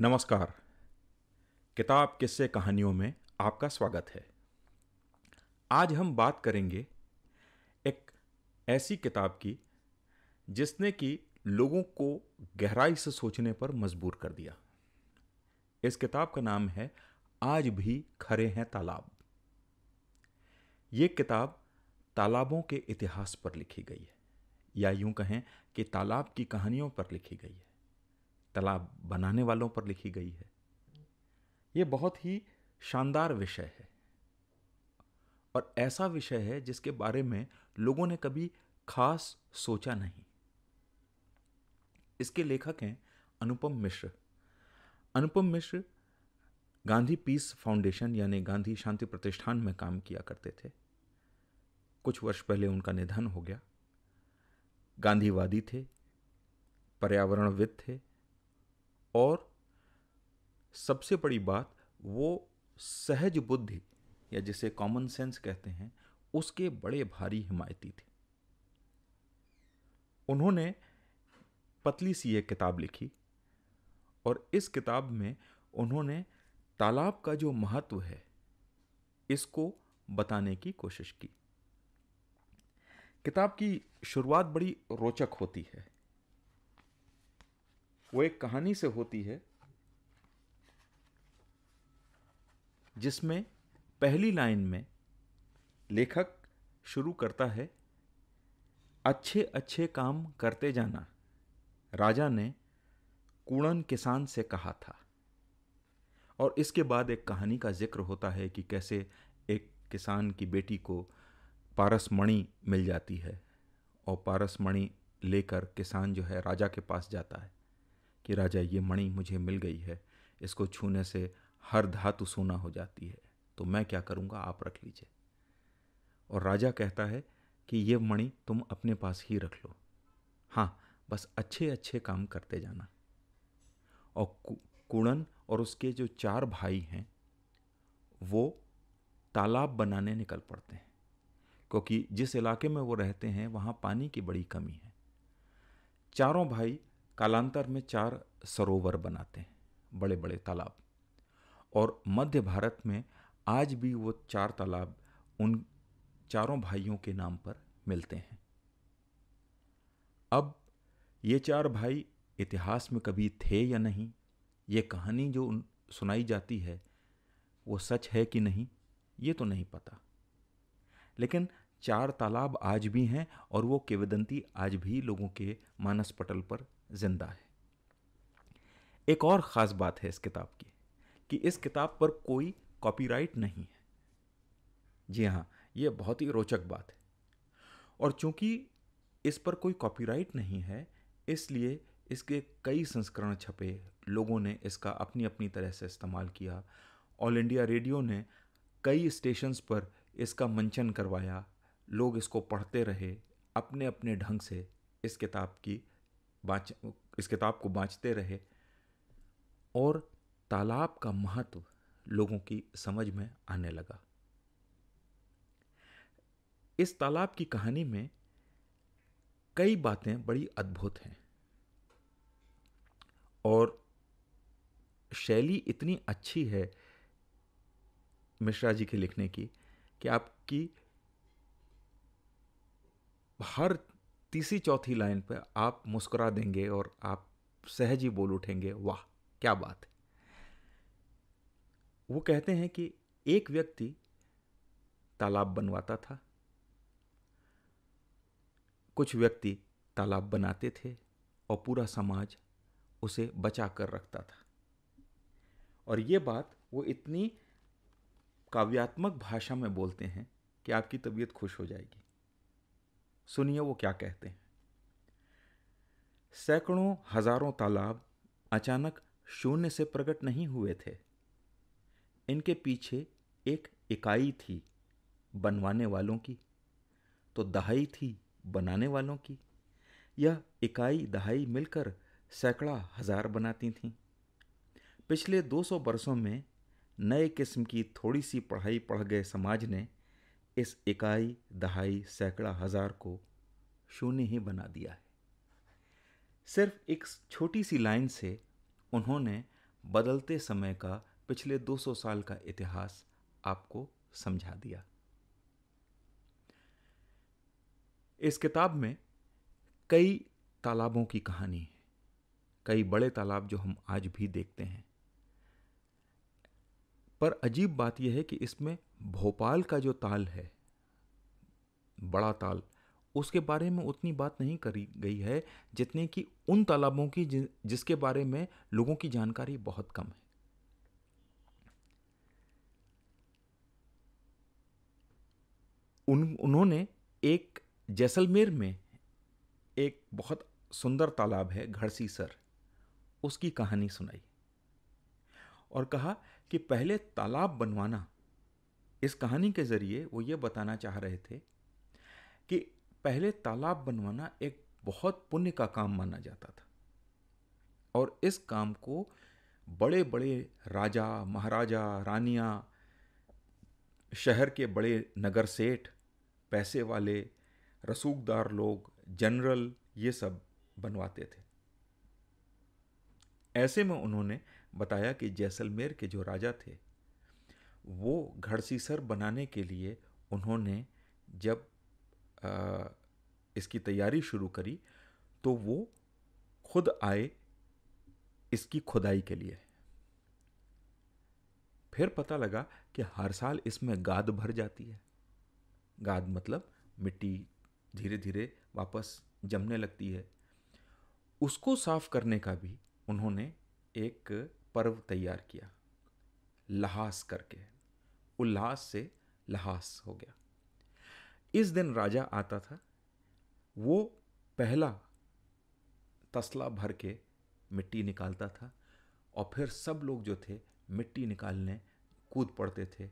नमस्कार किताब किस्से कहानियों में आपका स्वागत है आज हम बात करेंगे एक ऐसी किताब की जिसने कि लोगों को गहराई से सोचने पर मजबूर कर दिया इस किताब का नाम है आज भी खरे हैं तालाब ये किताब तालाबों के इतिहास पर लिखी गई है या यूं कहें कि तालाब की कहानियों पर लिखी गई है तालाब बनाने वालों पर लिखी गई है ये बहुत ही शानदार विषय है और ऐसा विषय है जिसके बारे में लोगों ने कभी खास सोचा नहीं इसके लेखक हैं अनुपम मिश्र अनुपम मिश्र गांधी पीस फाउंडेशन यानी गांधी शांति प्रतिष्ठान में काम किया करते थे कुछ वर्ष पहले उनका निधन हो गया गांधीवादी थे पर्यावरणविद थे और सबसे बड़ी बात वो सहज बुद्धि या जिसे कॉमन सेंस कहते हैं उसके बड़े भारी हिमायती थे उन्होंने पतली सी एक किताब लिखी और इस किताब में उन्होंने तालाब का जो महत्व है इसको बताने की कोशिश की किताब की शुरुआत बड़ी रोचक होती है वो एक कहानी से होती है जिसमें पहली लाइन में लेखक शुरू करता है अच्छे अच्छे काम करते जाना राजा ने कूड़न किसान से कहा था और इसके बाद एक कहानी का जिक्र होता है कि कैसे एक किसान की बेटी को पारस मणि मिल जाती है और पारस मणि लेकर किसान जो है राजा के पास जाता है कि राजा ये मणि मुझे मिल गई है इसको छूने से हर धातु सोना हो जाती है तो मैं क्या करूँगा आप रख लीजिए और राजा कहता है कि ये मणि तुम अपने पास ही रख लो हाँ बस अच्छे अच्छे काम करते जाना और कुणन और उसके जो चार भाई हैं वो तालाब बनाने निकल पड़ते हैं क्योंकि जिस इलाके में वो रहते हैं वहाँ पानी की बड़ी कमी है चारों भाई कालांतर में चार सरोवर बनाते हैं बड़े बड़े तालाब और मध्य भारत में आज भी वो चार तालाब उन चारों भाइयों के नाम पर मिलते हैं अब ये चार भाई इतिहास में कभी थे या नहीं ये कहानी जो सुनाई जाती है वो सच है कि नहीं ये तो नहीं पता लेकिन चार तालाब आज भी हैं और वो केवदंती आज भी लोगों के मानस पटल पर जिंदा है एक और ख़ास बात है इस किताब की कि इस किताब पर कोई कॉपीराइट नहीं है जी हाँ यह बहुत ही रोचक बात है और चूंकि इस पर कोई कॉपीराइट नहीं है इसलिए इसके कई संस्करण छपे लोगों ने इसका अपनी अपनी तरह से इस्तेमाल किया ऑल इंडिया रेडियो ने कई स्टेशंस पर इसका मंचन करवाया लोग इसको पढ़ते रहे अपने अपने ढंग से इस किताब की बाँच इस किताब को बाँचते रहे और तालाब का महत्व लोगों की समझ में आने लगा इस तालाब की कहानी में कई बातें बड़ी अद्भुत हैं और शैली इतनी अच्छी है मिश्रा जी के लिखने की कि आपकी हर तीसरी चौथी लाइन पर आप मुस्कुरा देंगे और आप सहज ही बोल उठेंगे वाह क्या बात है वो कहते हैं कि एक व्यक्ति तालाब बनवाता था कुछ व्यक्ति तालाब बनाते थे और पूरा समाज उसे बचा कर रखता था और ये बात वो इतनी काव्यात्मक भाषा में बोलते हैं कि आपकी तबीयत खुश हो जाएगी सुनिए वो क्या कहते हैं सैकड़ों हजारों तालाब अचानक शून्य से प्रकट नहीं हुए थे इनके पीछे एक इकाई थी बनवाने वालों की तो दहाई थी बनाने वालों की यह इकाई दहाई मिलकर सैकड़ा हजार बनाती थीं पिछले 200 वर्षों में नए किस्म की थोड़ी सी पढ़ाई पढ़ गए समाज ने इस इकाई दहाई सैकड़ा हज़ार को शून्य ही बना दिया है सिर्फ एक छोटी सी लाइन से उन्होंने बदलते समय का पिछले 200 साल का इतिहास आपको समझा दिया इस किताब में कई तालाबों की कहानी है कई बड़े तालाब जो हम आज भी देखते हैं पर अजीब बात यह है कि इसमें भोपाल का जो ताल है बड़ा ताल उसके बारे में उतनी बात नहीं करी गई है जितने कि उन तालाबों की जिसके बारे में लोगों की जानकारी बहुत कम है उन उन्होंने एक जैसलमेर में एक बहुत सुंदर तालाब है घड़सी सर उसकी कहानी सुनाई और कहा कि पहले तालाब बनवाना इस कहानी के ज़रिए वो ये बताना चाह रहे थे कि पहले तालाब बनवाना एक बहुत पुण्य का काम माना जाता था और इस काम को बड़े बड़े राजा महाराजा रानियाँ शहर के बड़े नगर सेठ पैसे वाले रसूखदार लोग जनरल ये सब बनवाते थे ऐसे में उन्होंने बताया कि जैसलमेर के जो राजा थे वो घड़सीसर बनाने के लिए उन्होंने जब आ, इसकी तैयारी शुरू करी तो वो खुद आए इसकी खुदाई के लिए फिर पता लगा कि हर साल इसमें गाद भर जाती है गाद मतलब मिट्टी धीरे धीरे वापस जमने लगती है उसको साफ करने का भी उन्होंने एक पर्व तैयार किया लहास करके उल्लास से लहास हो गया इस दिन राजा आता था वो पहला तसला भर के मिट्टी निकालता था और फिर सब लोग जो थे मिट्टी निकालने कूद पड़ते थे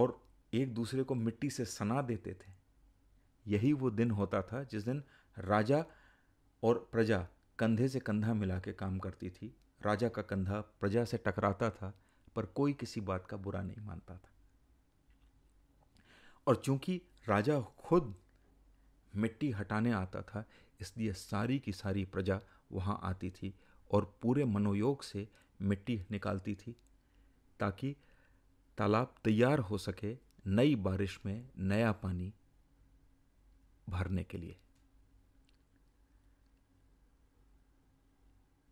और एक दूसरे को मिट्टी से सना देते थे यही वो दिन होता था जिस दिन राजा और प्रजा कंधे से कंधा मिला के काम करती थी राजा का कंधा प्रजा से टकराता था पर कोई किसी बात का बुरा नहीं मानता था और चूंकि राजा खुद मिट्टी हटाने आता था इसलिए सारी की सारी प्रजा वहाँ आती थी और पूरे मनोयोग से मिट्टी निकालती थी ताकि तालाब तैयार हो सके नई बारिश में नया पानी भरने के लिए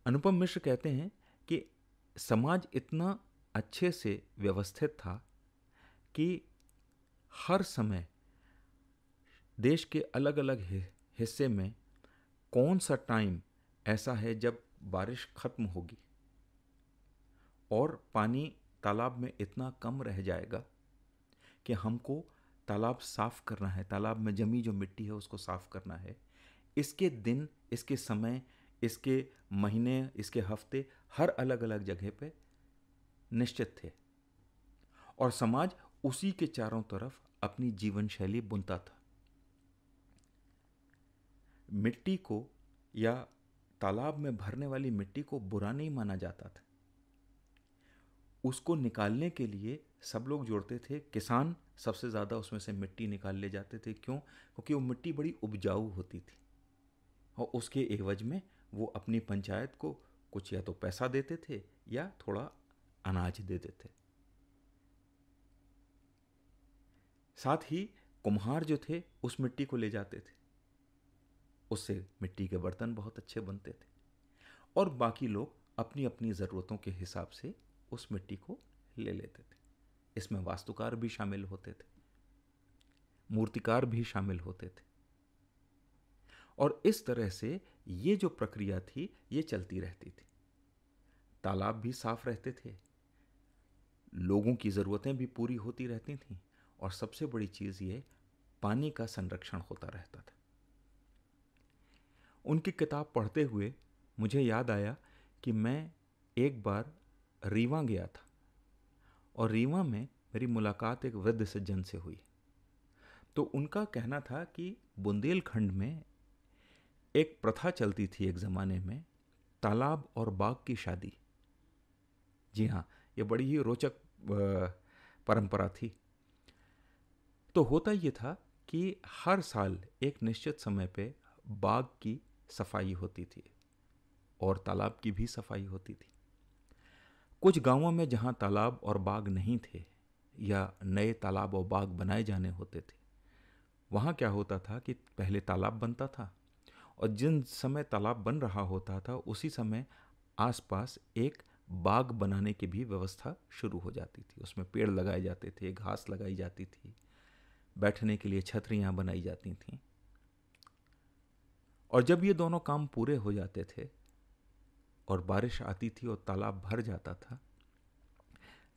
अनुपम मिश्र कहते हैं कि समाज इतना अच्छे से व्यवस्थित था कि हर समय देश के अलग अलग हिस्से में कौन सा टाइम ऐसा है जब बारिश ख़त्म होगी और पानी तालाब में इतना कम रह जाएगा कि हमको तालाब साफ़ करना है तालाब में जमी जो मिट्टी है उसको साफ़ करना है इसके दिन इसके समय इसके महीने इसके हफ्ते हर अलग अलग जगह पे निश्चित थे और समाज उसी के चारों तरफ अपनी जीवन शैली बुनता था मिट्टी को या तालाब में भरने वाली मिट्टी को बुरा नहीं माना जाता था उसको निकालने के लिए सब लोग जोड़ते थे किसान सबसे ज़्यादा उसमें से मिट्टी निकाल ले जाते थे क्यों क्योंकि वो मिट्टी बड़ी उपजाऊ होती थी और उसके एवज में वो अपनी पंचायत को कुछ या तो पैसा देते थे या थोड़ा अनाज देते थे साथ ही कुम्हार जो थे उस मिट्टी को ले जाते थे उससे मिट्टी के बर्तन बहुत अच्छे बनते थे और बाकी लोग अपनी अपनी ज़रूरतों के हिसाब से उस मिट्टी को ले लेते थे इसमें वास्तुकार भी शामिल होते थे मूर्तिकार भी शामिल होते थे और इस तरह से ये जो प्रक्रिया थी ये चलती रहती थी तालाब भी साफ रहते थे लोगों की ज़रूरतें भी पूरी होती रहती थीं और सबसे बड़ी चीज़ ये पानी का संरक्षण होता रहता था उनकी किताब पढ़ते हुए मुझे याद आया कि मैं एक बार रीवा गया था और रीवा में मेरी मुलाकात एक वृद्ध सज्जन से हुई तो उनका कहना था कि बुंदेलखंड में एक प्रथा चलती थी एक ज़माने में तालाब और बाग की शादी जी हाँ ये बड़ी ही रोचक परंपरा थी तो होता ये था कि हर साल एक निश्चित समय पे बाग की सफाई होती थी और तालाब की भी सफाई होती थी कुछ गांवों में जहां तालाब और बाग नहीं थे या नए तालाब और बाग बनाए जाने होते थे वहाँ क्या होता था कि पहले तालाब बनता था और जिन समय तालाब बन रहा होता था उसी समय आसपास एक बाग बनाने की भी व्यवस्था शुरू हो जाती थी उसमें पेड़ लगाए जाते थे घास लगाई जाती थी बैठने के लिए छतरियाँ बनाई जाती थीं और जब ये दोनों काम पूरे हो जाते थे और बारिश आती थी और तालाब भर जाता था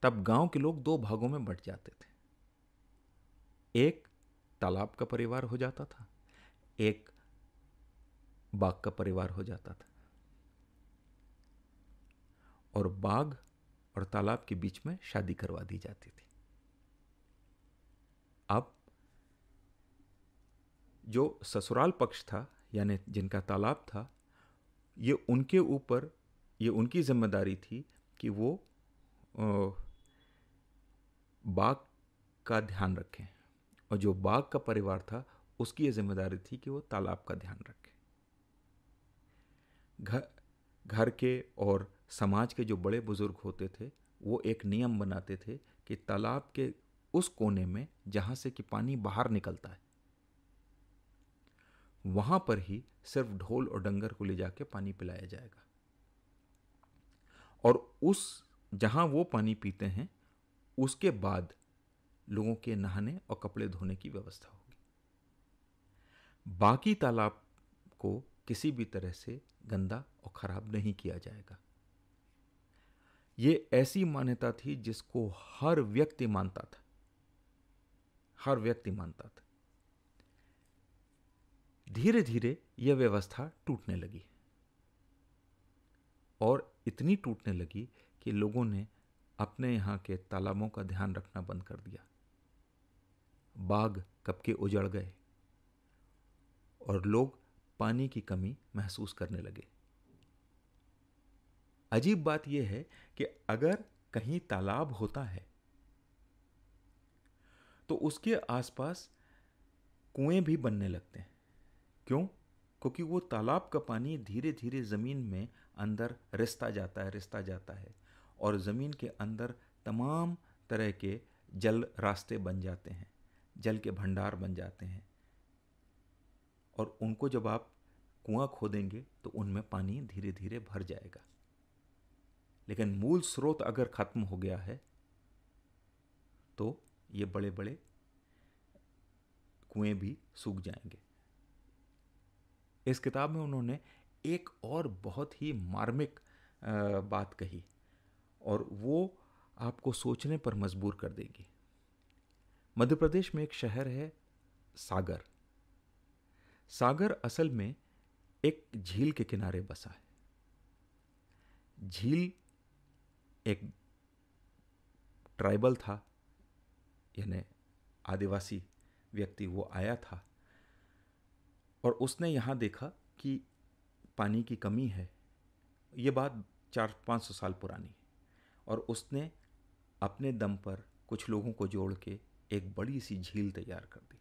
तब गांव के लोग दो भागों में बंट जाते थे एक तालाब का परिवार हो जाता था एक बाघ का परिवार हो जाता था और बाघ और तालाब के बीच में शादी करवा दी जाती थी अब जो ससुराल पक्ष था यानी जिनका तालाब था ये उनके ऊपर ये उनकी जिम्मेदारी थी कि वो बाग का ध्यान रखें और जो बाघ का परिवार था उसकी ये जिम्मेदारी थी कि वो तालाब का ध्यान रखें घर घर के और समाज के जो बड़े बुज़ुर्ग होते थे वो एक नियम बनाते थे कि तालाब के उस कोने में जहाँ से कि पानी बाहर निकलता है वहाँ पर ही सिर्फ ढोल और डंगर को ले जाके पानी पिलाया जाएगा और उस जहाँ वो पानी पीते हैं उसके बाद लोगों के नहाने और कपड़े धोने की व्यवस्था होगी बाकी तालाब को किसी भी तरह से गंदा और ख़राब नहीं किया जाएगा ये ऐसी मान्यता थी जिसको हर व्यक्ति मानता था हर व्यक्ति मानता था धीरे धीरे यह व्यवस्था टूटने लगी और इतनी टूटने लगी कि लोगों ने अपने यहाँ के तालाबों का ध्यान रखना बंद कर दिया बाग कब के उजड़ गए और लोग पानी की कमी महसूस करने लगे अजीब बात यह है कि अगर कहीं तालाब होता है तो उसके आसपास कुएं भी बनने लगते हैं क्यों क्योंकि वो तालाब का पानी धीरे धीरे ज़मीन में अंदर रिसता जाता है रिसता जाता है और ज़मीन के अंदर तमाम तरह के जल रास्ते बन जाते हैं जल के भंडार बन जाते हैं और उनको जब आप कुआं खोदेंगे तो उनमें पानी धीरे धीरे भर जाएगा लेकिन मूल स्रोत अगर ख़त्म हो गया है तो ये बड़े बड़े कुएं भी सूख जाएंगे इस किताब में उन्होंने एक और बहुत ही मार्मिक बात कही और वो आपको सोचने पर मजबूर कर देगी मध्य प्रदेश में एक शहर है सागर सागर असल में एक झील के किनारे बसा है झील एक ट्राइबल था यानी आदिवासी व्यक्ति वो आया था और उसने यहाँ देखा कि पानी की कमी है ये बात चार पाँच सौ साल पुरानी है और उसने अपने दम पर कुछ लोगों को जोड़ के एक बड़ी सी झील तैयार कर दी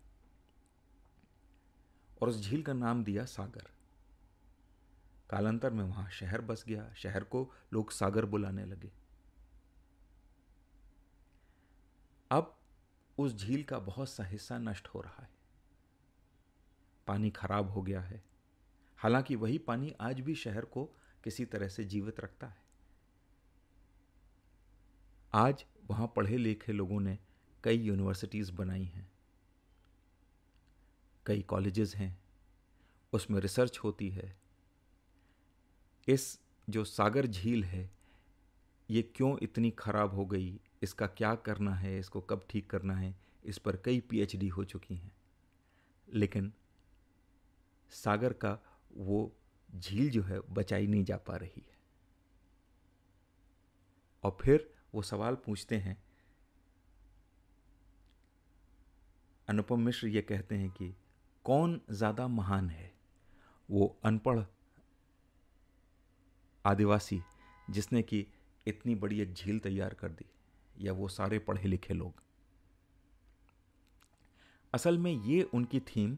और उस झील का नाम दिया सागर कालांतर में वहाँ शहर बस गया शहर को लोग सागर बुलाने लगे अब उस झील का बहुत सा हिस्सा नष्ट हो रहा है पानी खराब हो गया है हालांकि वही पानी आज भी शहर को किसी तरह से जीवित रखता है आज वहाँ पढ़े लिखे लोगों ने कई यूनिवर्सिटीज़ बनाई हैं कई कॉलेजेस हैं उसमें रिसर्च होती है इस जो सागर झील है ये क्यों इतनी ख़राब हो गई इसका क्या करना है इसको कब ठीक करना है इस पर कई पीएचडी हो चुकी हैं लेकिन सागर का वो झील जो है बचाई नहीं जा पा रही है और फिर वो सवाल पूछते हैं अनुपम मिश्र ये कहते हैं कि कौन ज़्यादा महान है वो अनपढ़ आदिवासी जिसने कि इतनी बड़ी एक झील तैयार कर दी या वो सारे पढ़े लिखे लोग असल में ये उनकी थीम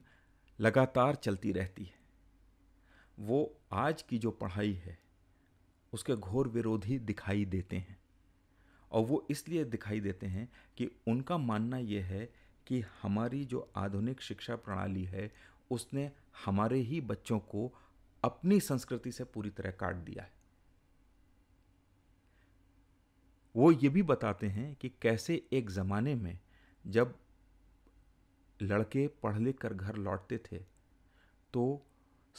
लगातार चलती रहती है वो आज की जो पढ़ाई है उसके घोर विरोधी दिखाई देते हैं और वो इसलिए दिखाई देते हैं कि उनका मानना यह है कि हमारी जो आधुनिक शिक्षा प्रणाली है उसने हमारे ही बच्चों को अपनी संस्कृति से पूरी तरह काट दिया है वो ये भी बताते हैं कि कैसे एक ज़माने में जब लड़के पढ़ लिख कर घर लौटते थे तो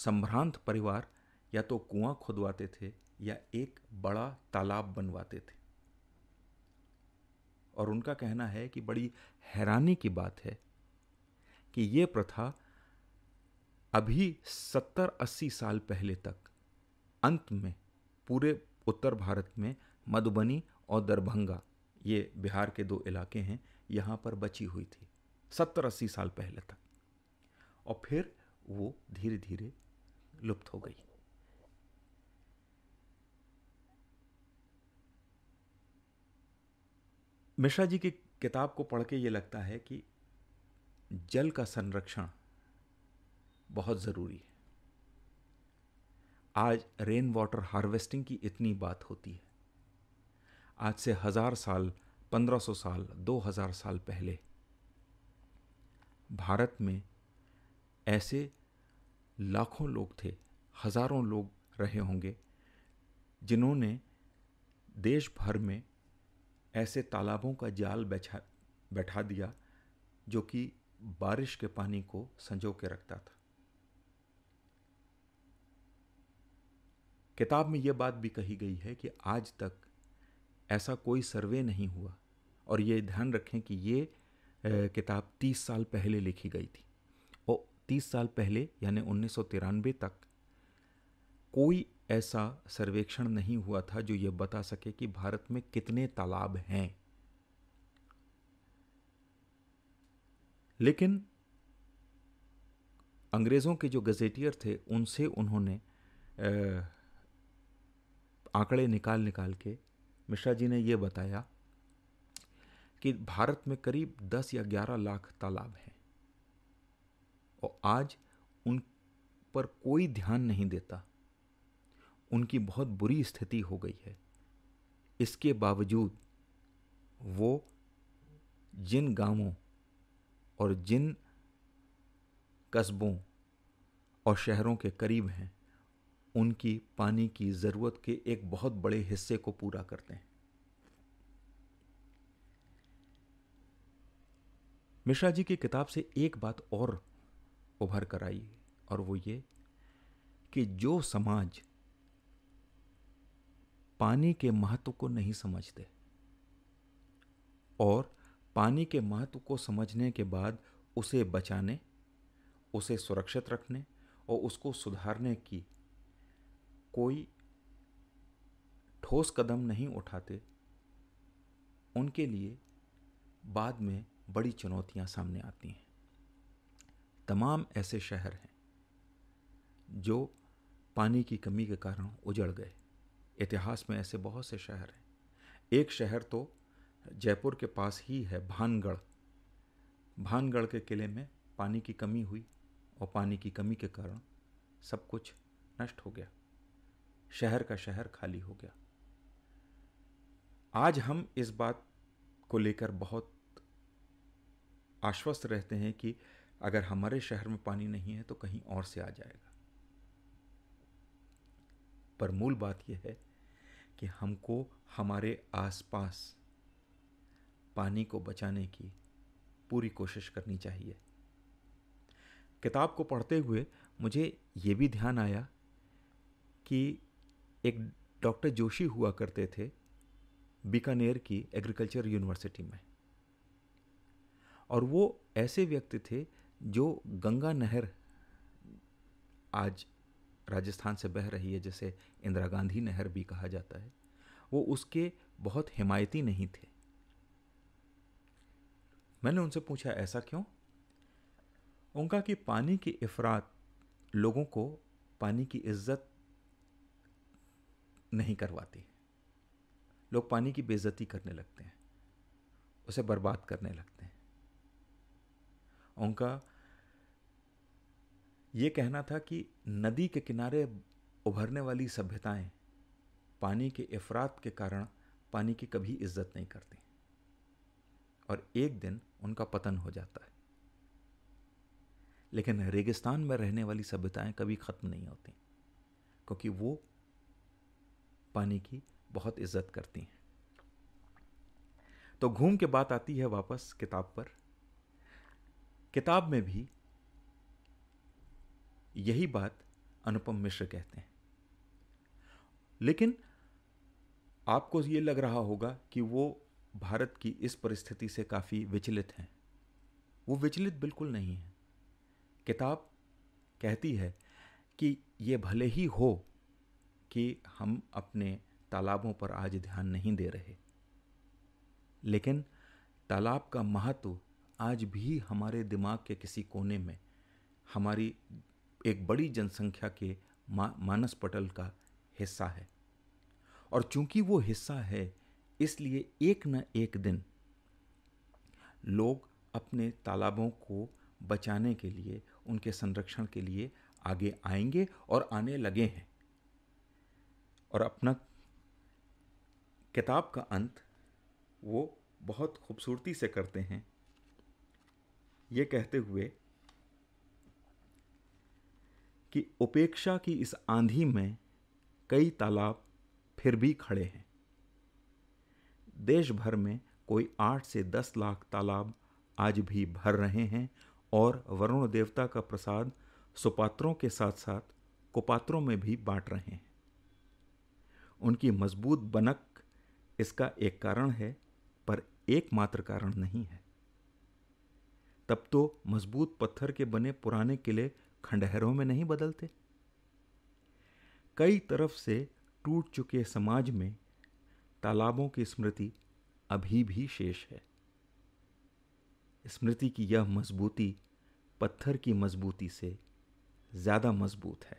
संभ्रांत परिवार या तो कुआं खुदवाते थे या एक बड़ा तालाब बनवाते थे और उनका कहना है कि बड़ी हैरानी की बात है कि ये प्रथा अभी सत्तर अस्सी साल पहले तक अंत में पूरे उत्तर भारत में मधुबनी और दरभंगा ये बिहार के दो इलाके हैं यहाँ पर बची हुई थी सत्तर अस्सी साल पहले तक और फिर वो धीरे धीरे लुप्त हो गई मिश्रा जी की किताब को पढ़ के ये लगता है कि जल का संरक्षण बहुत ज़रूरी है आज रेन वाटर हार्वेस्टिंग की इतनी बात होती है आज से हज़ार साल पंद्रह सौ साल दो हज़ार साल पहले भारत में ऐसे लाखों लोग थे हज़ारों लोग रहे होंगे जिन्होंने देश भर में ऐसे तालाबों का जाल बैठा बैठा दिया जो कि बारिश के पानी को संजो के रखता था किताब में ये बात भी कही गई है कि आज तक ऐसा कोई सर्वे नहीं हुआ और ये ध्यान रखें कि ये किताब 30 साल पहले लिखी गई थी और 30 साल पहले यानी उन्नीस तक कोई ऐसा सर्वेक्षण नहीं हुआ था जो ये बता सके कि भारत में कितने तालाब हैं लेकिन अंग्रेज़ों के जो गजेटियर थे उनसे उन्होंने आंकड़े निकाल निकाल के मिश्रा जी ने ये बताया कि भारत में करीब 10 या 11 लाख तालाब हैं और आज उन पर कोई ध्यान नहीं देता उनकी बहुत बुरी स्थिति हो गई है इसके बावजूद वो जिन गांवों और जिन कस्बों और शहरों के करीब हैं उनकी पानी की ज़रूरत के एक बहुत बड़े हिस्से को पूरा करते हैं मिश्रा जी की किताब से एक बात और उभर कर आई और वो ये कि जो समाज पानी के महत्व को नहीं समझते और पानी के महत्व को समझने के बाद उसे बचाने उसे सुरक्षित रखने और उसको सुधारने की कोई ठोस कदम नहीं उठाते उनके लिए बाद में बड़ी चुनौतियां सामने आती हैं तमाम ऐसे शहर हैं जो पानी की कमी के कारण उजड़ गए इतिहास में ऐसे बहुत से शहर हैं एक शहर तो जयपुर के पास ही है भानगढ़ भानगढ़ के किले में पानी की कमी हुई और पानी की कमी के कारण सब कुछ नष्ट हो गया शहर का शहर खाली हो गया आज हम इस बात को लेकर बहुत आश्वस्त रहते हैं कि अगर हमारे शहर में पानी नहीं है तो कहीं और से आ जाएगा पर मूल बात यह है कि हमको हमारे आसपास पानी को बचाने की पूरी कोशिश करनी चाहिए किताब को पढ़ते हुए मुझे ये भी ध्यान आया कि एक डॉक्टर जोशी हुआ करते थे बीकानेर की एग्रीकल्चर यूनिवर्सिटी में और वो ऐसे व्यक्ति थे जो गंगा नहर आज राजस्थान से बह रही है जैसे इंदिरा गांधी नहर भी कहा जाता है वो उसके बहुत हिमायती नहीं थे मैंने उनसे पूछा ऐसा क्यों उनका कि पानी की इफरात लोगों को पानी की इज्जत नहीं करवाती लोग पानी की बेइज्जती करने लगते हैं उसे बर्बाद करने लगते हैं उनका ये कहना था कि नदी के किनारे उभरने वाली सभ्यताएं पानी के अफरात के कारण पानी की कभी इज्जत नहीं करती और एक दिन उनका पतन हो जाता है लेकिन रेगिस्तान में रहने वाली सभ्यताएं कभी ख़त्म नहीं होती क्योंकि वो पानी की बहुत इज्जत करती हैं तो घूम के बात आती है वापस किताब पर किताब में भी यही बात अनुपम मिश्र कहते हैं लेकिन आपको ये लग रहा होगा कि वो भारत की इस परिस्थिति से काफ़ी विचलित हैं वो विचलित बिल्कुल नहीं है किताब कहती है कि ये भले ही हो कि हम अपने तालाबों पर आज ध्यान नहीं दे रहे लेकिन तालाब का महत्व आज भी हमारे दिमाग के किसी कोने में हमारी एक बड़ी जनसंख्या के मा, मानस पटल का हिस्सा है और चूंकि वो हिस्सा है इसलिए एक न एक दिन लोग अपने तालाबों को बचाने के लिए उनके संरक्षण के लिए आगे आएंगे और आने लगे हैं और अपना किताब का अंत वो बहुत खूबसूरती से करते हैं ये कहते हुए कि उपेक्षा की इस आंधी में कई तालाब फिर भी खड़े हैं देश भर में कोई आठ से दस लाख तालाब आज भी भर रहे हैं और वरुण देवता का प्रसाद सुपात्रों के साथ साथ कुपात्रों में भी बांट रहे हैं उनकी मजबूत बनक इसका एक कारण है पर एकमात्र कारण नहीं है तब तो मजबूत पत्थर के बने पुराने किले खंडहरों में नहीं बदलते कई तरफ से टूट चुके समाज में तालाबों की स्मृति अभी भी शेष है स्मृति की यह मजबूती पत्थर की मजबूती से ज़्यादा मजबूत है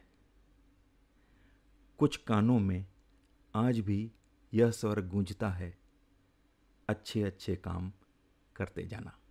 कुछ कानों में आज भी यह स्वर गूंजता है अच्छे अच्छे काम करते जाना